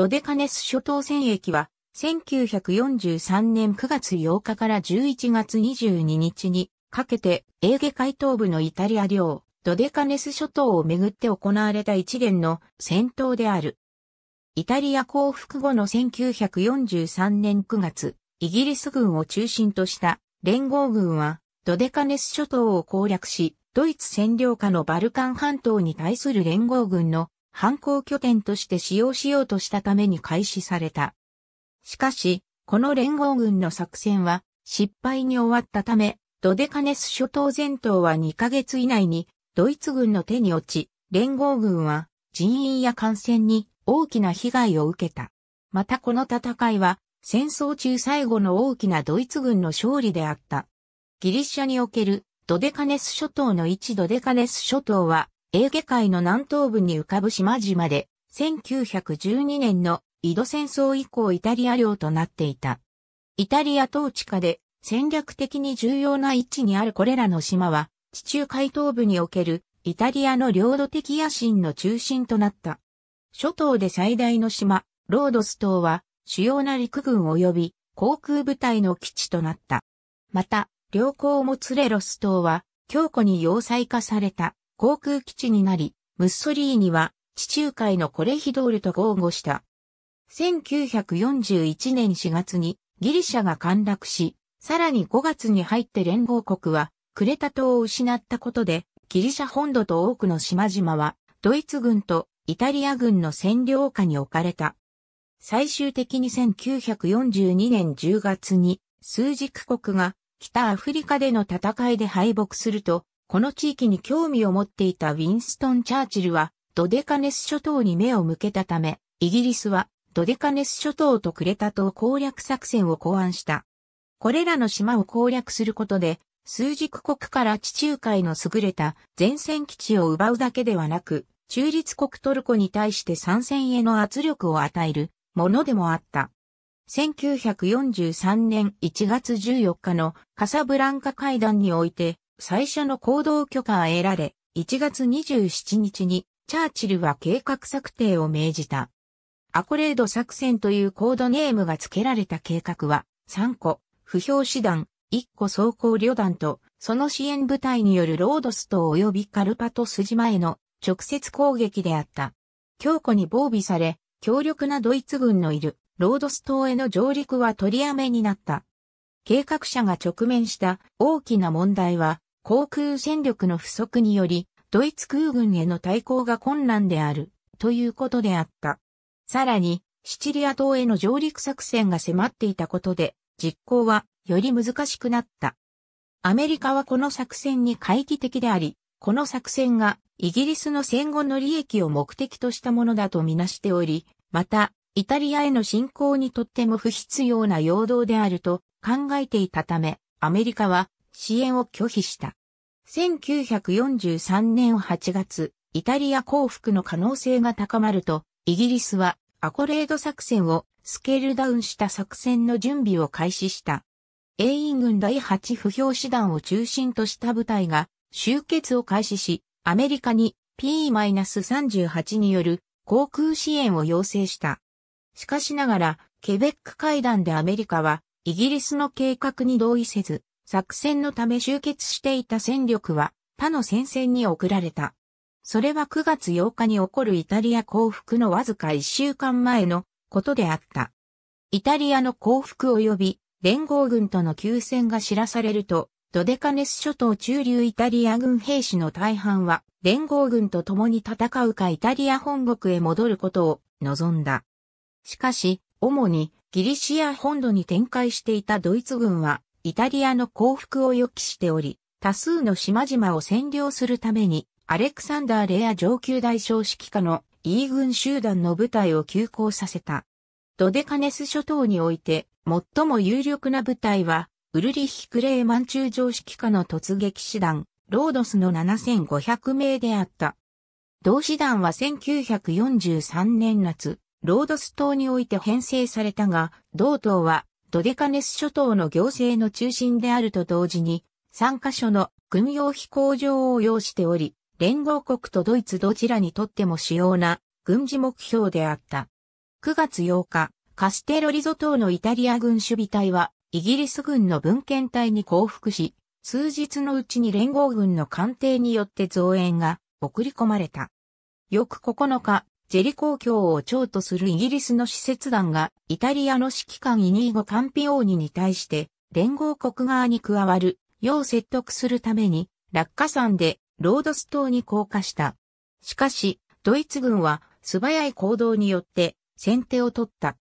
ドデカネス諸島戦役は、1943年9月8日から11月22日にかけて、エーゲ海東部のイタリア領、ドデカネス諸島をめぐって行われた一連の戦闘である。イタリア降伏後の1943年9月、イギリス軍を中心とした連合軍は、ドデカネス諸島を攻略し、ドイツ占領下のバルカン半島に対する連合軍の犯行拠点として使用しようとしたために開始された。しかし、この連合軍の作戦は失敗に終わったため、ドデカネス諸島全島は2ヶ月以内にドイツ軍の手に落ち、連合軍は人員や艦船に大きな被害を受けた。またこの戦いは戦争中最後の大きなドイツ軍の勝利であった。ギリシャにおけるドデカネス諸島の一ドデカネス諸島はエーゲ海の南東部に浮かぶ島々で、1912年の井戸戦争以降イタリア領となっていた。イタリア統治下で戦略的に重要な位置にあるこれらの島は、地中海東部におけるイタリアの領土的野心の中心となった。諸島で最大の島、ロードス島は主要な陸軍及び航空部隊の基地となった。また、領港を持つレロス島は強固に要塞化された航空基地になり、ムッソリーニは地中海のコレヒドールと豪語した。1941年4月にギリシャが陥落し、さらに5月に入って連合国はクレタ島を失ったことで、ギリシャ本土と多くの島々はドイツ軍とイタリア軍の占領下に置かれた。最終的に1942年10月に数軸国が北アフリカでの戦いで敗北すると、この地域に興味を持っていたウィンストン・チャーチルは、ドデカネス諸島に目を向けたため、イギリスはドデカネス諸島とクレタ島攻略作戦を考案した。これらの島を攻略することで、数軸国から地中海の優れた前線基地を奪うだけではなく、中立国トルコに対して参戦への圧力を与えるものでもあった。1943年1月14日のカサブランカ会談において、最初の行動許可は得られ、1月27日にチャーチルは計画策定を命じた。アコレード作戦というコードネームが付けられた計画は、3個、不評師団、1個装甲旅団と、その支援部隊によるロードスト及びカルパト筋前の直接攻撃であった。強固に防備され、強力なドイツ軍のいるロードス島への上陸は取りやめになった。計画者が直面した大きな問題は、航空戦力の不足により、ドイツ空軍への対抗が困難である、ということであった。さらに、シチリア島への上陸作戦が迫っていたことで、実行はより難しくなった。アメリカはこの作戦に回帰的であり、この作戦がイギリスの戦後の利益を目的としたものだとみなしており、また、イタリアへの侵攻にとっても不必要な陽動であると考えていたため、アメリカは支援を拒否した。1943年8月、イタリア降伏の可能性が高まると、イギリスはアコレード作戦をスケールダウンした作戦の準備を開始した。英印軍第8不評師団を中心とした部隊が集結を開始し、アメリカに P-38 による航空支援を要請した。しかしながら、ケベック会談でアメリカはイギリスの計画に同意せず、作戦のため集結していた戦力は他の戦線に送られた。それは9月8日に起こるイタリア降伏のわずか1週間前のことであった。イタリアの降伏及び連合軍との休戦が知らされると、ドデカネス諸島中流イタリア軍兵士の大半は連合軍と共に戦うかイタリア本国へ戻ることを望んだ。しかし、主にギリシア本土に展開していたドイツ軍はイタリアの降伏を予期しており、多数の島々を占領するために、アレクサンダー・レア上級大将指揮下の E 軍集団の部隊を急行させた。ドデカネス諸島において、最も有力な部隊は、ウルリヒ・クレーマン中将指揮下の突撃師団、ロードスの7500名であった。同師団は1943年夏、ロードス島において編成されたが、同党はドデカネス諸島の行政の中心であると同時に、3カ所の軍用飛行場を要しており、連合国とドイツどちらにとっても主要な軍事目標であった。9月8日、カステロリゾ島のイタリア軍守備隊は、イギリス軍の文献隊に降伏し、数日のうちに連合軍の艦艇によって増援が送り込まれた。翌9日、ジェリ公共を長とするイギリスの使節団が、イタリアの指揮官イニーゴ・カンピオーニに対して、連合国側に加わる、よう説得するために、落下山で、ロードス島に降下した。しかし、ドイツ軍は、素早い行動によって、先手を取った。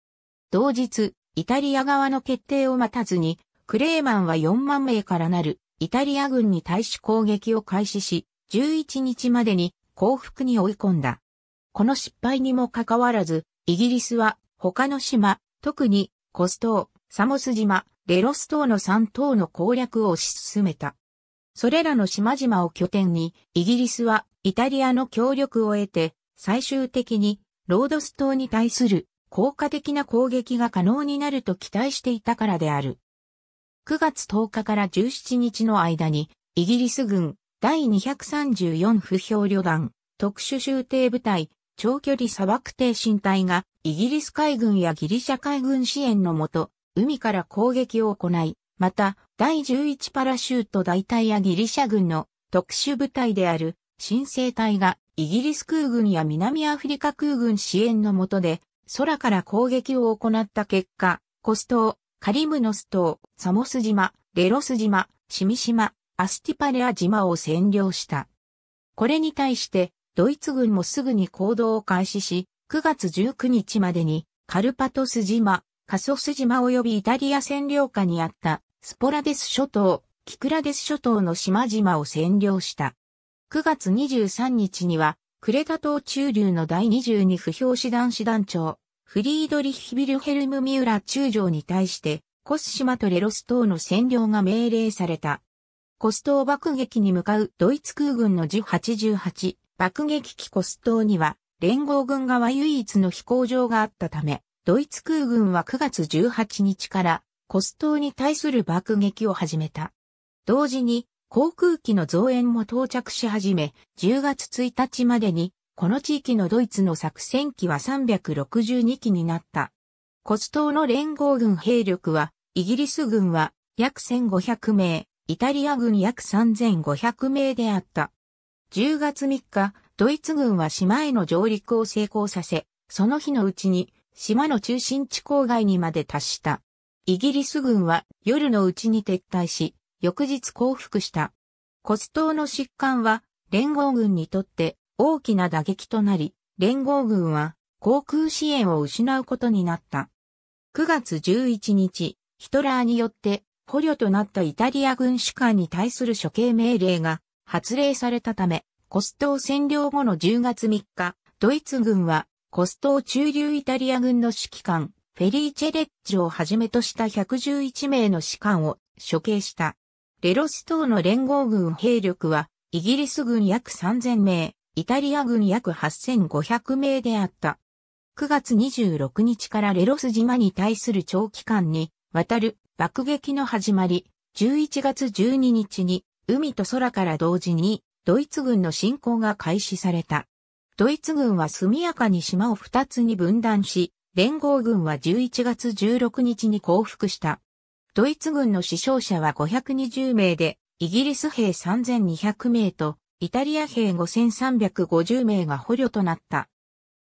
同日、イタリア側の決定を待たずに、クレーマンは4万名からなる、イタリア軍に対し攻撃を開始し、11日までに、降伏に追い込んだ。この失敗にもかかわらず、イギリスは他の島、特にコス島、サモス島、レロス島の3島の攻略を推し進めた。それらの島々を拠点に、イギリスはイタリアの協力を得て、最終的にロードス島に対する効果的な攻撃が可能になると期待していたからである。9月10日から17日の間に、イギリス軍第234不評旅団特殊州艇部隊長距離砂漠艇身隊がイギリス海軍やギリシャ海軍支援のもと、海から攻撃を行い、また、第11パラシュート大隊やギリシャ軍の特殊部隊である新生隊がイギリス空軍や南アフリカ空軍支援のもとで空から攻撃を行った結果、コス島、カリムノス島、サモス島、レロス島、シミ島、アスティパレア島を占領した。これに対してドイツ軍もすぐに行動を開始し、9月19日までに、カルパトス島、カソス島及びイタリア占領下にあったスポラデス諸島、キクラデス諸島の島々を占領した。9月23日には、クレタ島中流の第22不評師団師団長、フリードリヒ・ビルヘルム・ミューラ中将に対して、コス島とレロス島の占領が命令された。コス島爆撃に向かうドイツ空軍の G88 爆撃機コス島には連合軍側唯一の飛行場があったため、ドイツ空軍は9月18日からコス島に対する爆撃を始めた。同時に航空機の増援も到着し始め、10月1日までにこの地域のドイツの作戦機は362機になった。コス島の連合軍兵力は、イギリス軍は約1500名、イタリア軍約3500名であった。10月3日、ドイツ軍は島への上陸を成功させ、その日のうちに島の中心地郊外にまで達した。イギリス軍は夜のうちに撤退し、翌日降伏した。コス島の疾患は連合軍にとって大きな打撃となり、連合軍は航空支援を失うことになった。9月11日、ヒトラーによって捕虜となったイタリア軍主官に対する処刑命令が発令されたため、コストを占領後の10月3日、ドイツ軍はコストを駐留イタリア軍の指揮官、フェリーチェレッジをはじめとした111名の士官を処刑した。レロス島の連合軍兵力は、イギリス軍約3000名、イタリア軍約8500名であった。9月26日からレロス島に対する長期間にわたる爆撃の始まり、11月12日に海と空から同時にドイツ軍の侵攻が開始された。ドイツ軍は速やかに島を二つに分断し、連合軍は11月16日に降伏した。ドイツ軍の死傷者は520名で、イギリス兵3200名と、イタリア兵5350名が捕虜となった。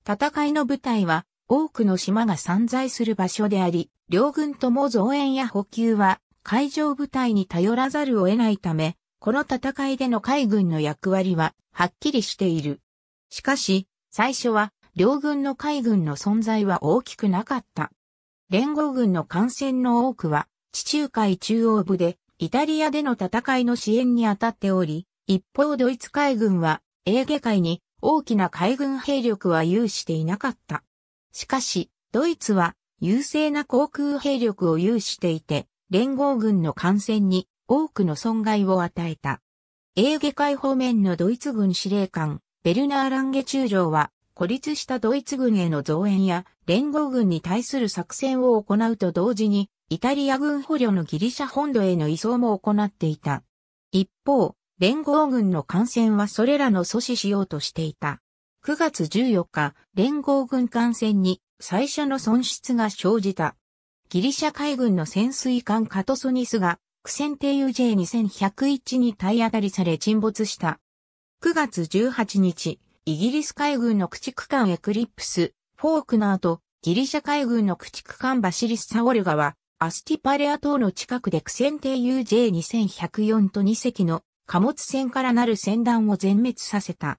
戦いの舞台は、多くの島が散在する場所であり、両軍とも増援や補給は、海上部隊に頼らざるを得ないため、この戦いでの海軍の役割ははっきりしている。しかし、最初は両軍の海軍の存在は大きくなかった。連合軍の艦船の多くは地中海中央部でイタリアでの戦いの支援に当たっており、一方ドイツ海軍はエーゲ海に大きな海軍兵力は有していなかった。しかし、ドイツは優勢な航空兵力を有していて、連合軍の艦船に多くの損害を与えた。エーゲ海方面のドイツ軍司令官、ベルナー・ランゲ中将は、孤立したドイツ軍への増援や連合軍に対する作戦を行うと同時に、イタリア軍捕虜のギリシャ本土への移送も行っていた。一方、連合軍の艦船はそれらの阻止しようとしていた。9月14日、連合軍艦船に最初の損失が生じた。ギリシャ海軍の潜水艦カトソニスが苦戦艇 UJ2101 に体当たりされ沈没した。9月18日、イギリス海軍の駆逐艦エクリプス、フォークナーとギリシャ海軍の駆逐艦バシリス・サオルガは、アスティパレア島の近くで苦戦艇 UJ2104 と2隻の貨物船からなる船団を全滅させた。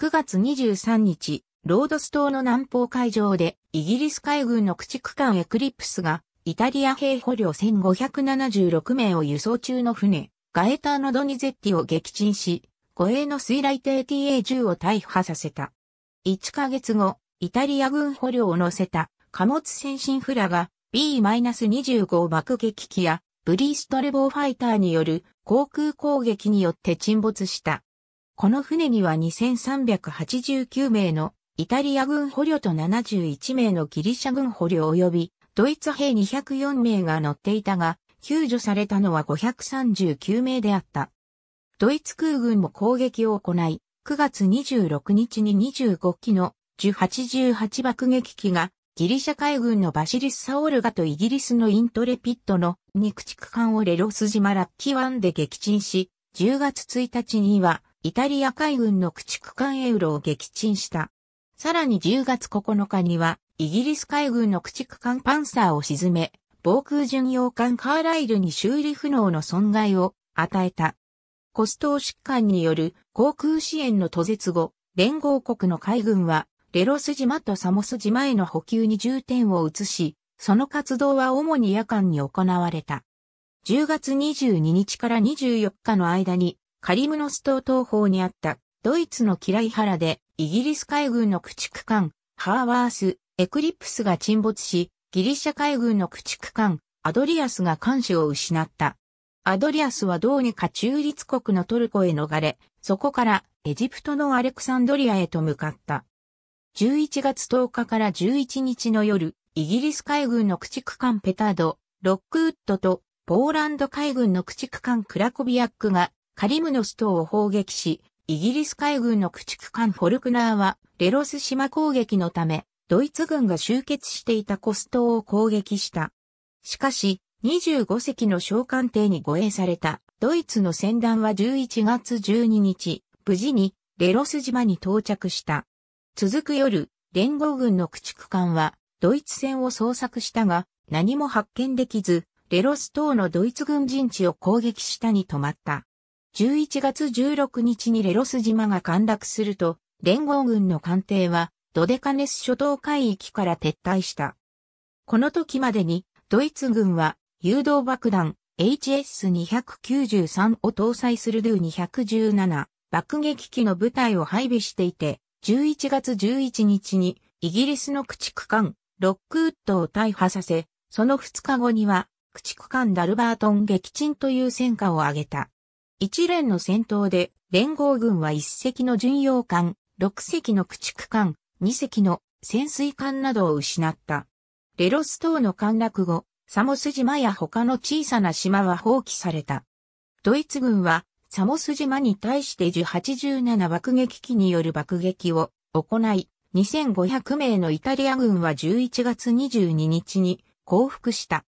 9月23日、ロードス島の南方海上でイギリス海軍の駆逐艦エクリプスがイタリア兵捕虜1576名を輸送中の船、ガエターノ・ドニゼッティを撃沈し、護衛の水雷艇 TA10 を大破させた。1ヶ月後、イタリア軍捕虜を乗せた貨物先進フラが B-25 爆撃機やブリーストレボーファイターによる航空攻撃によって沈没した。この船には2389名のイタリア軍捕虜と71名のギリシャ軍捕虜及びドイツ兵204名が乗っていたが、救助されたのは539名であった。ドイツ空軍も攻撃を行い、9月26日に25機の1088爆撃機がギリシャ海軍のバシリス・サオルガとイギリスのイントレピットの肉畜艦をレロス島ラッキワンで撃沈し、10月1日にはイタリア海軍の駆逐艦エウロを撃沈した。さらに10月9日にはイギリス海軍の駆逐艦パンサーを沈め、防空巡洋艦カーライルに修理不能の損害を与えた。コスト疾患による航空支援の途絶後、連合国の海軍は、レロス島とサモス島への補給に重点を移し、その活動は主に夜間に行われた。10月22日から24日の間に、カリムノス島東方にあった、ドイツのキライハラで、イギリス海軍の駆逐艦、ハーワース、エクリプスが沈没し、ギリシャ海軍の駆逐艦、アドリアスが艦首を失った。アドリアスはどうにか中立国のトルコへ逃れ、そこからエジプトのアレクサンドリアへと向かった。11月10日から11日の夜、イギリス海軍の駆逐艦ペタード、ロックウッドとポーランド海軍の駆逐艦クラコビアックがカリムノス島を砲撃し、イギリス海軍の駆逐艦フォルクナーはレロス島攻撃のためドイツ軍が集結していたコストを攻撃した。しかし、25隻の小艦艇に護衛されたドイツの船団は11月12日、無事にレロス島に到着した。続く夜、連合軍の駆逐艦はドイツ船を捜索したが何も発見できず、レロス島のドイツ軍陣地を攻撃したに止まった。11月16日にレロス島が陥落すると、連合軍の艦艇はドデカネス諸島海域から撤退した。この時までに、ドイツ軍は、誘導爆弾 HS293 を搭載するドゥ217爆撃機の部隊を配備していて、11月11日にイギリスの駆逐艦ロックウッドを大破させ、その2日後には駆逐艦ダルバートン撃沈という戦果を挙げた。一連の戦闘で連合軍は1隻の巡洋艦、6隻の駆逐艦、2隻の潜水艦などを失った。レロス島の陥落後、サモス島や他の小さな島は放棄された。ドイツ軍はサモス島に対して1087爆撃機による爆撃を行い、2500名のイタリア軍は11月22日に降伏した。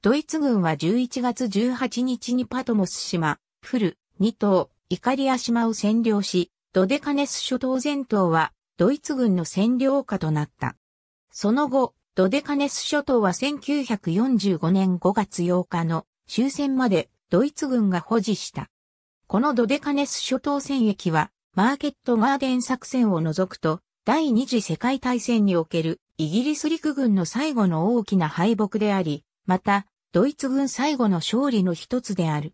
ドイツ軍は11月18日にパトモス島、フル、2島、イカリア島を占領し、ドデカネス諸島全島はドイツ軍の占領下となった。その後、ドデカネス諸島は1945年5月8日の終戦までドイツ軍が保持した。このドデカネス諸島戦役は、マーケットガーデン作戦を除くと、第二次世界大戦におけるイギリス陸軍の最後の大きな敗北であり、また、ドイツ軍最後の勝利の一つである。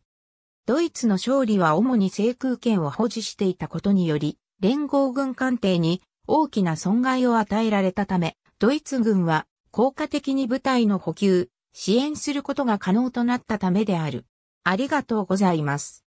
ドイツの勝利は主に制空権を保持していたことにより、連合軍艦艇に大きな損害を与えられたため、ドイツ軍は効果的に部隊の補給、支援することが可能となったためである。ありがとうございます。